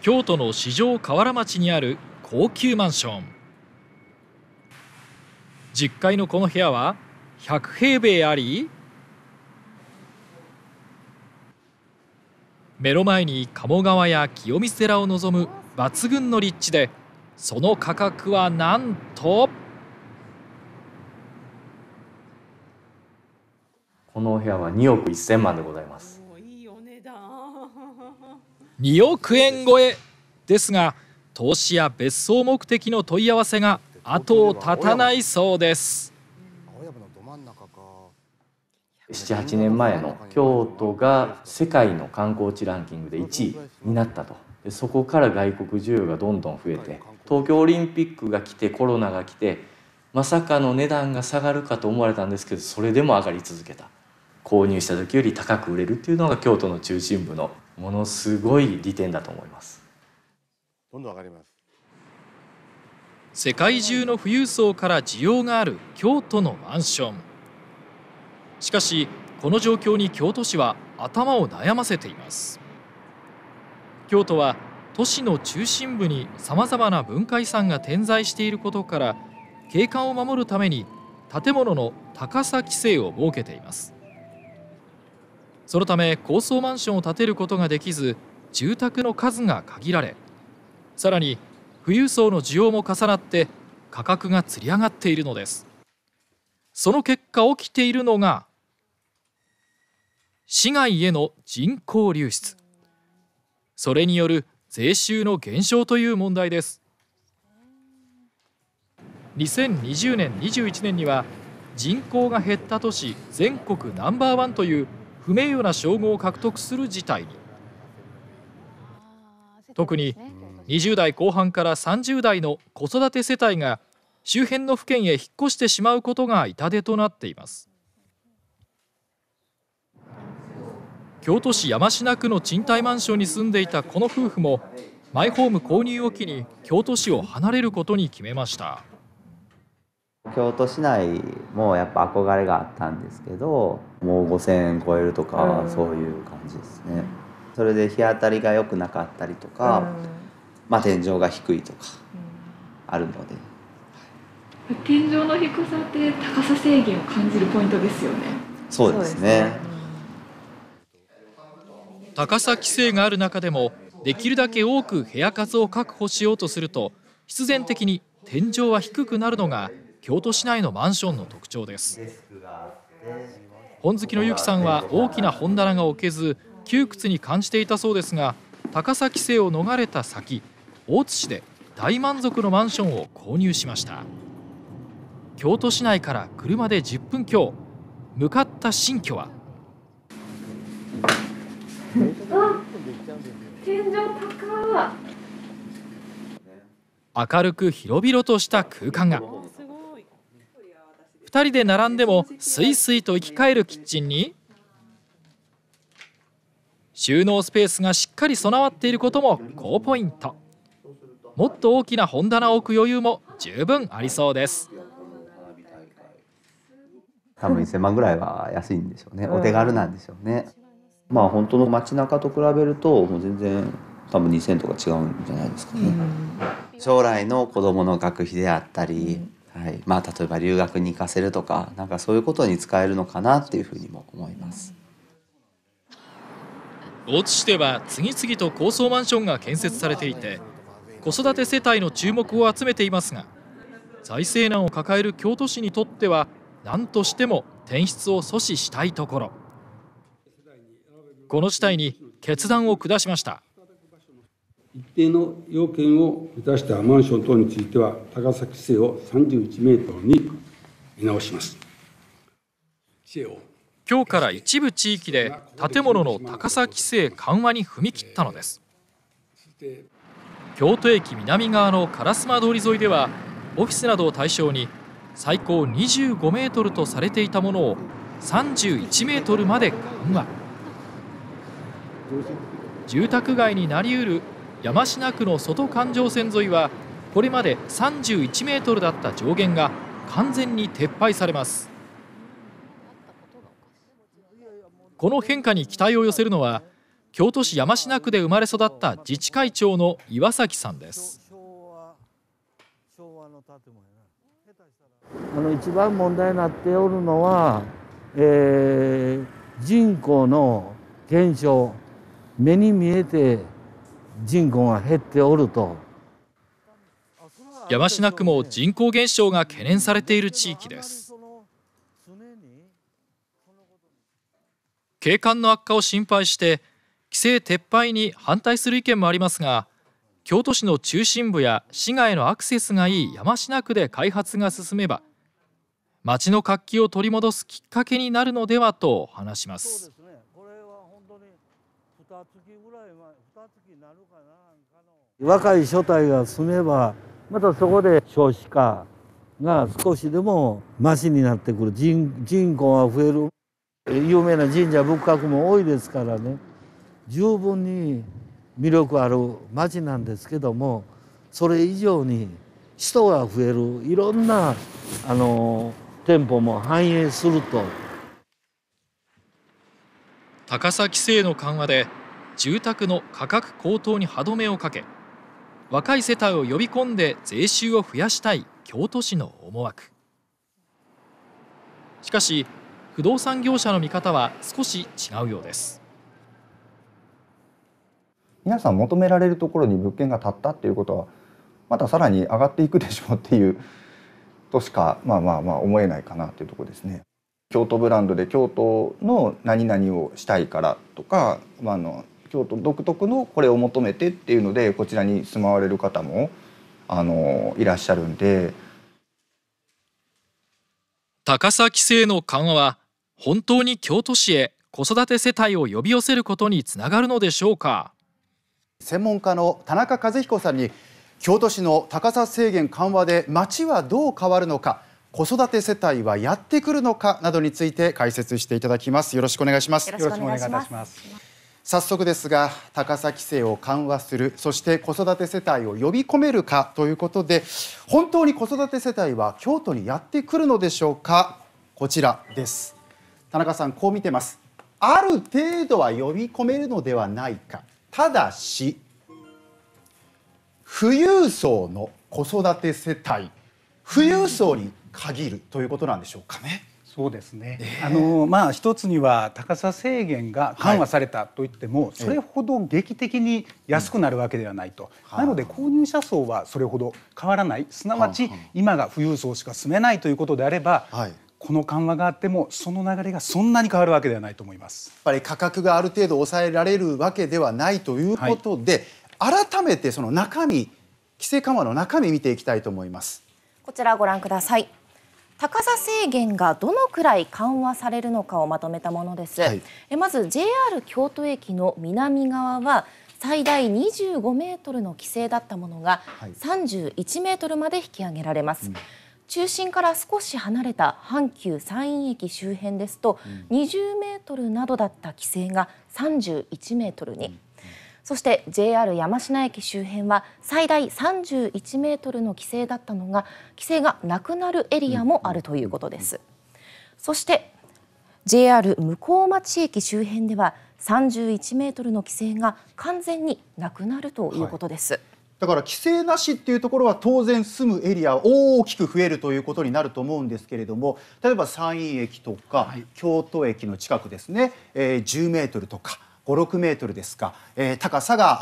京都の四条河原町にある高級マンション10階のこの部屋は100平米あり目の前に鴨川や清水寺を望む抜群の立地でその価格はなんとこのお部屋は2億1000万でございます2億円超えですが投資や別荘目的の問い合わせが後を絶たないそうです78年前の京都が世界の観光地ランキングで1位になったとでそこから外国需要がどんどん増えて東京オリンピックが来てコロナが来てまさかの値段が下がるかと思われたんですけどそれでも上がり続けた購入した時より高く売れるっていうのが京都の中心部のものすごい利点だと思いますどんどん上がります世界中の富裕層から需要がある京都のマンションしかしこの状況に京都市は頭を悩ませています京都は都市の中心部にさまざまな文化遺産が点在していることから景観を守るために建物の高さ規制を設けていますそのため高層マンションを建てることができず住宅の数が限られさらに富裕層の需要も重なって価格がつり上がっているのですその結果起きているのが市外への人口流出それによる税収の減少という問題です2020年21年には人口が減った都市全国ナンバーワンという不名誉な称号を獲得する事態に特に20代後半から30代の子育て世帯が周辺の府県へ引っ越してしまうことが痛手となっています京都市山科区の賃貸マンションに住んでいたこの夫婦もマイホーム購入を機に京都市を離れることに決めました京都市内もやっぱ憧れがあったんですけどもう5,000円超えるとか、そういう感じですね。それで日当たりが良くなかったりとか、まあ、天井が低いとかあるので、天井の低さって高さ制限を感じるポイントですよねそうですね高さ規制がある中でもできるだけ多く部屋数を確保しようとすると必然的に天井は低くなるのが京都市内のマンションの特徴です本好きのゆきさんは大きな本棚が置けず窮屈に感じていたそうですが高崎規を逃れた先大津市で大満足のマンションを購入しました京都市内から車で10分強向かった新居は明るく広々とした空間が2人で並んでもすいすいと生き返るキッチンに収納スペースがしっかり備わっていることも高ポイントもっと大きな本棚を置く余裕も十分ありそうです多分1 0万ぐらいは安いんでしょうね、お手軽なんでしょうね、うん、まあ本当の街中と比べるともう全然多分2 0とか違うんじゃないですかね、うん、将来の子供の学費であったり、うんはい、まあ例えば留学に行かせるとかなんかそういうことに使えるのかなっていうふうにも思います大津市では次々と高層マンションが建設されていて子育て世帯の注目を集めていますが財政難を抱える京都市にとっては何としても転出を阻止したいところこの事態に決断を下しました一定の要件を満たしたマンション等については、高さ規制を31メートルに見直します。今日から一部地域で建物の高さ規制緩和に踏み切ったのです。京都駅南側の烏丸通り沿いでは、オフィスなどを対象に最高25メートルとされていたものを31メートルまで緩和。住宅街になりうる山科区の外環状線沿いはこれまで31メートルだった上限が完全に撤廃されますこの変化に期待を寄せるのは京都市山科区で生まれ育った自治会長の岩崎さんですあの一番問題になっておるのは、えー、人口の減少目に見えて人口が減っておると山科区も人口減少が懸念されている地域です景観の悪化を心配して規制撤廃に反対する意見もありますが京都市の中心部や市外のアクセスがいい山科区で開発が進めば町の活気を取り戻すきっかけになるのではと話します。若い所帯が住めばまたそこで少子化が少しでもましになってくる人人口が増える有名な神社仏閣も多いですからね十分に魅力ある町なんですけどもそれ以上に人が増えるいろんなあの店舗も繁栄すると。高さ規制の緩和で住宅の価格高騰に歯止めをかけ若い世帯を呼び込んで税収を増やしたい京都市の思惑しかし不動産業者の見方は少し違うようです皆さん求められるところに物件が建ったっていうことはまたさらに上がっていくでしょうっていうとしかまあまあまあ思えないかなというところですね。京都ブランドで京都の何々をしたいからとか、まあ、あの京都独特のこれを求めてっていうのでこちらに住まわれる方もあのいらっしゃるんで高さ規制の緩和は本当に京都市へ子育て世帯を呼び寄せることにつながるのでしょうか専門家の田中和彦さんに京都市の高さ制限緩和で街はどう変わるのか子育て世帯はやってくるのかなどについて解説していただきますよろしくお願いしますよろしくお願いします早速ですが高崎規を緩和するそして子育て世帯を呼び込めるかということで本当に子育て世帯は京都にやってくるのでしょうかこちらです田中さんこう見てますある程度は呼び込めるのではないかただし富裕層の子育て世帯富裕層に限るということなんでしょうかね。そうですね、えー、あのまあ、一つには高さ制限が緩和されたといっても、はい、それほど劇的に安くなるわけではないと、うん、なので購入者層はそれほど変わらないすなわち今が富裕層しか住めないということであれば、はい、この緩和があってもその流れがそんなに変わるわけではないと思います。やっぱり価格がある程度抑えられるわけではないということで、はい、改めてその中身規制緩和の中身見ていきたいと思います。こちらご覧ください高さ制限がどのくらい緩和されるのかをまとめたものです、はい、えまず JR 京都駅の南側は最大25メートルの規制だったものが31メートルまで引き上げられます、はいうん中心から少し離れた阪急山陰駅周辺ですと、20メートルなどだった規制が31メートルにそして JR 山科駅周辺は最大31メートルの規制だったのが規制がなくなるエリアもあるということです。そして JR 向町駅周辺では31メートルの規制が完全になくなるということです。はいだから規制なしっていうところは当然住むエリアは大きく増えるということになると思うんですけれども例えば山陰駅とか京都駅の近くですね、えー、10メートルとか56メートルですか、えー、高さが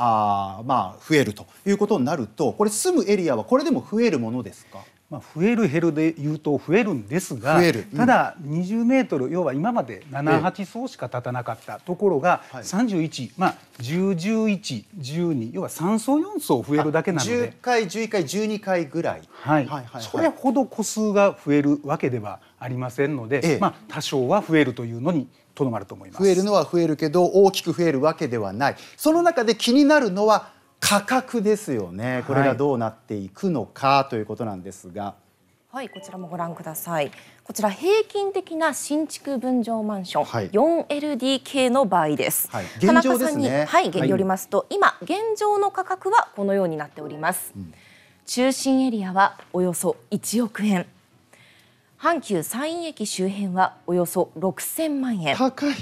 あまあ増えるということになるとこれ住むエリアはこれでも増えるものですかまあ、増える減るで言うと増えるんですが、うん、ただ20メートル要は今まで78層しか立たなかったところが31、まあ101112要は3層4層増えるだけなので10回11回12回ぐらい、はいはいはい、それほど個数が増えるわけではありませんので、ええ、まあ、多少は増えるというのにとどまると思います。増えるのは増えるけど大きく増えるわけではないその中で気になるのは価格ですよねこれがどうなっていくのかということなんですが。はい、こちらもご覧ください。こちら平均的な新築分譲マンション、4LDK の場合です。はい、ですね、田中さんに、はい、よりますと、はい、今現状の価格はこのようになっております。うん、中心エリアはおよそ1億円。阪急山陰駅周辺はおよそ6000万円。高い。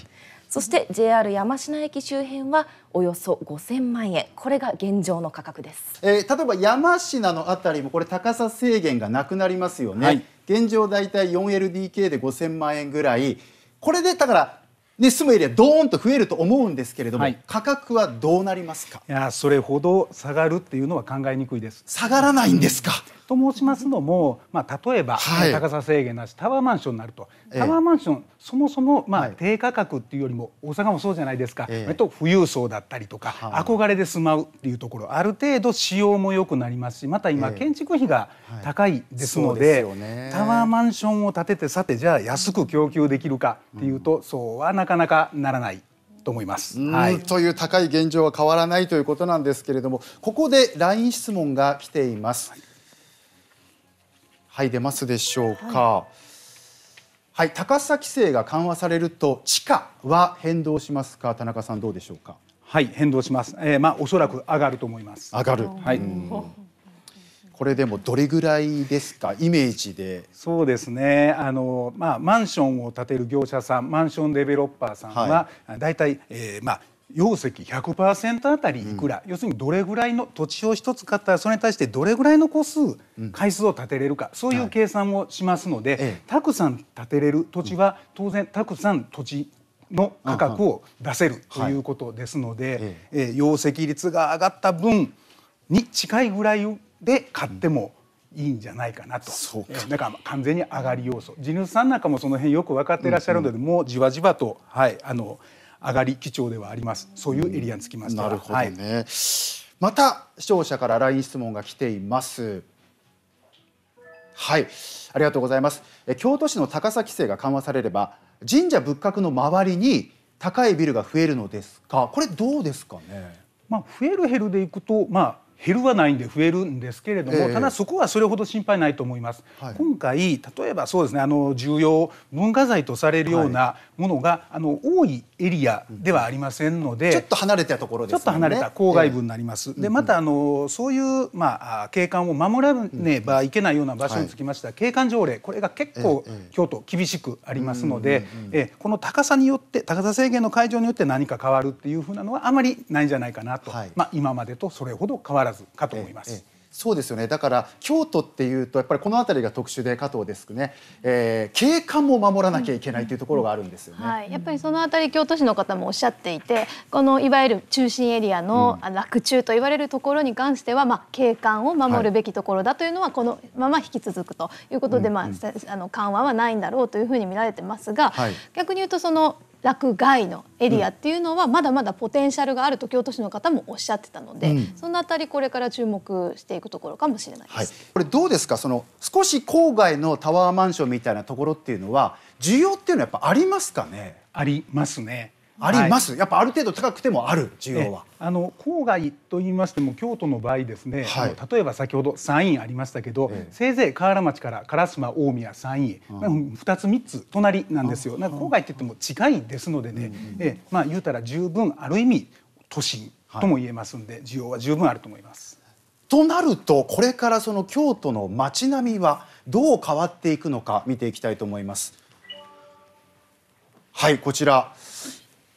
そして JR 山科駅周辺はおよそ5000万円これが現状の価格です、えー、例えば山科のあたりもこれ高さ制限がなくなりますよね、はい、現状だいたい 4LDK で5000万円ぐらいこれでだからで住むエリアどーんと増えると思うんですけれども、はい、価格はどうなりますかいやそれほど下がるっていうのは考えにくいです下がらないんですか、うん、と申しますのも、まあ、例えば、はい、高さ制限なしタワーマンションになるとタワーマンション、ええ、そもそも、まあ、低価格っていうよりも大阪もそうじゃないですか、ええと富裕層だったりとか、憧れで住まうっていうところある程度使用も良くなりますしまた今、建築費が高いですのででね、タワーマンションを建ててさてじゃあ安く供給できるかっていうと、うん、そうはななかなかならないと思います。はい、という高い現状は変わらないということなんですけれどもここで LINE 質問が来ています。はい、はい、出ますでしょうか。はいはい、高さ規制が緩和されると地価は変動しますか田中さんどうでしょうかはい変動します、えー、まあおそらく上がると思います上がるはい、これでもどれぐらいですかイメージでそうですねあの、まあ、マンションを建てる業者さんマンションデベロッパーさんは、はい、大体、えー、まあ容積100%あたりいくら、うん、要するにどれぐらいの土地を1つ買ったらそれに対してどれぐらいの個数、うん、回数を建てれるかそういう計算をしますので、はいたくさん建てれる土地は当然たくさん土地の価格を出せるということですので、はい、ええ容積率が上がった分に近いぐらいで買ってもいいんじゃないかなとそだから完全に上がり要素地主さんなんかもその辺よく分かっていらっしゃるので、うんうん、もうじわじわと、はい、あの上がり基調ではありますそういうエリアにつきましてうん、なるほどね、はい、また視聴者から LINE 質問が来ていますはいありがとうございますえ京都市の高さ規制が緩和されれば神社仏閣の周りに高いビルが増えるのですかこれどうですかねまあ、増える減るでいくと、まあ、減るはないんで増えるんですけれども、ええ、ただそこはそれほど心配ないと思います、はい、今回例えばそうですねあの重要文化財とされるようなものが、はい、あの多いエリアではありませんので、うん、ちょっと離れたところですねちょっと離れた郊外部になります、え、でまたあのそういうまあ景観を守らねばいけないような場所につきましては、うん、景観条例これが結構、京都厳しくありますので、えこの高さによって高さ制限の解除によって何か変わるっていうふうなのはあまりないんじゃないかなと、はい、まあ今までとそれほど変わるらずかと思います。そうですよねだから京都っていうとやっぱりこの辺りが特殊で加藤デスクね、えー、景観も守らなきゃいけないというところがあるんですよね、うんはい、やっぱりその辺り京都市の方もおっしゃっていてこのいわゆる中心エリアの落中と言われるところに関しては、まあ、景観を守るべきところだというのはこのまま引き続くということで、まあ、あの緩和はないんだろうというふうに見られてますが、はい、逆に言うとその落外のエリアっていうのはまだまだポテンシャルがあると京都市の方もおっしゃってたので、うん、そのあたりこれから注目していくところかもしれないです、はい、これどうですかその少し郊外のタワーマンションみたいなところっていうのは需要っていうのはやっぱありますかねありますねあります、はい、やっぱある程度高くてもある需要は。あの郊外と言いましても京都の場合ですね、はい、例えば先ほど山陰ありましたけど、ええ、せいぜい河原町から烏丸大宮山陰、うん、2つ3つ隣なんですよ。なんか郊外って言っても近いですのでね、うん、えまあ言うたら十分ある意味都心とも言えますんで、はい、需要は十分あると思います。となるとこれからその京都の街並みはどう変わっていくのか見ていきたいと思います。はいこちら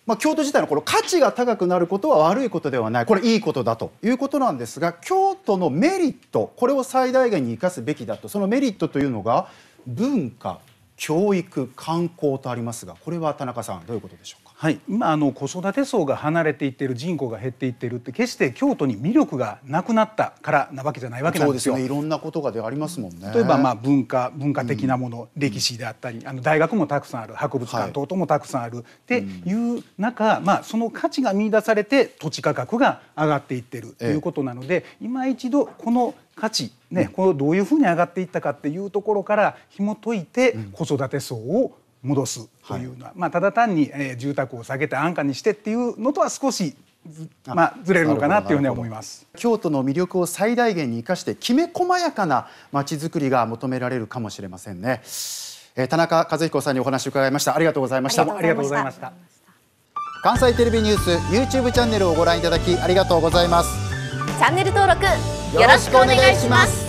まあ、京都自体のこの価値が高くなることは悪いことではないこれいいことだということなんですが京都のメリットこれを最大限に生かすべきだとそのメリットというのが文化教育観光とありますがこれは田中さんどういうことでしょうか、はい、今あの子育て層が離れていってる人口が減っていってるって決して京都に魅力がなくなったからなわけじゃないわけなんですよ。すね、いろんなことがでありますもんね例えばまあ文化文化的なもの、うん、歴史であったりあの大学もたくさんある博物館等々もたくさんある、はい、っていう中、まあ、その価値が見出されて土地価格が上がっていってるということなので、ええ、今一度この価値、ね、これどういうふうに上がっていったかっていうところから紐解いて子育て層を戻すというのは、まあ、ただ単に、えー、住宅を下げて安価にしてっていうのとは少しまあ、ずれるのかなというふうに思います京都の魅力を最大限に生かしてきめ細やかなまちづくりが求められるかもしれませんね、えー、田中和彦さんにお話を伺いましたありがとうございましたありがとうございました関西テレビニュース YouTube チャンネルをご覧いただきありがとうございますチャンネル登録よろしくお願いします